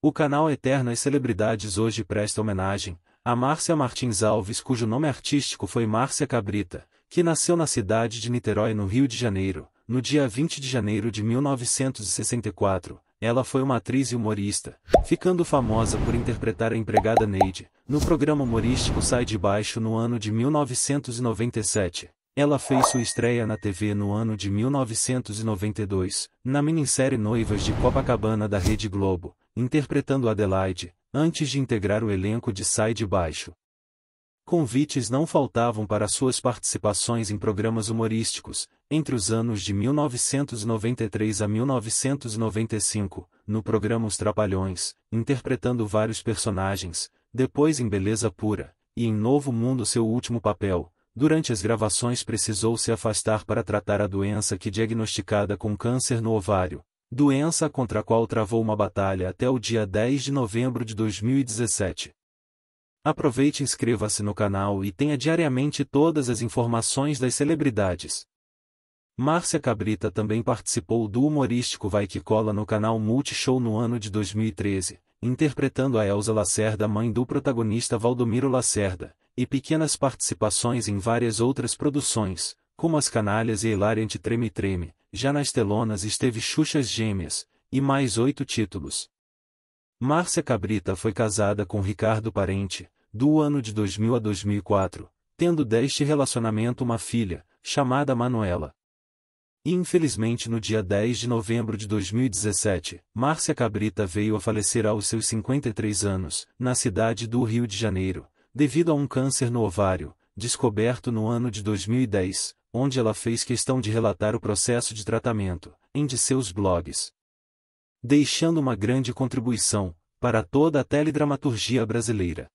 O canal Eternas Celebridades hoje presta homenagem a Márcia Martins Alves, cujo nome artístico foi Márcia Cabrita, que nasceu na cidade de Niterói, no Rio de Janeiro, no dia 20 de janeiro de 1964. Ela foi uma atriz e humorista, ficando famosa por interpretar a empregada Neide, no programa humorístico Sai de Baixo no ano de 1997. Ela fez sua estreia na TV no ano de 1992, na minissérie Noivas de Copacabana da Rede Globo, interpretando Adelaide, antes de integrar o elenco de Sai de Baixo. Convites não faltavam para suas participações em programas humorísticos, entre os anos de 1993 a 1995, no programa Os Trapalhões, interpretando vários personagens, depois em Beleza Pura, e em Novo Mundo seu último papel. Durante as gravações precisou se afastar para tratar a doença que é diagnosticada com câncer no ovário, doença contra a qual travou uma batalha até o dia 10 de novembro de 2017. Aproveite e inscreva-se no canal e tenha diariamente todas as informações das celebridades. Márcia Cabrita também participou do humorístico Vai Que Cola no canal Multishow no ano de 2013, interpretando a Elza Lacerda, mãe do protagonista Valdomiro Lacerda, e pequenas participações em várias outras produções, como As Canalhas e Hilária Treme Treme, já nas telonas esteve Xuxas Gêmeas, e mais oito títulos. Márcia Cabrita foi casada com Ricardo Parente, do ano de 2000 a 2004, tendo deste relacionamento uma filha, chamada Manuela. infelizmente no dia 10 de novembro de 2017, Márcia Cabrita veio a falecer aos seus 53 anos, na cidade do Rio de Janeiro, devido a um câncer no ovário, descoberto no ano de 2010, onde ela fez questão de relatar o processo de tratamento, em de seus blogs. Deixando uma grande contribuição, para toda a teledramaturgia brasileira.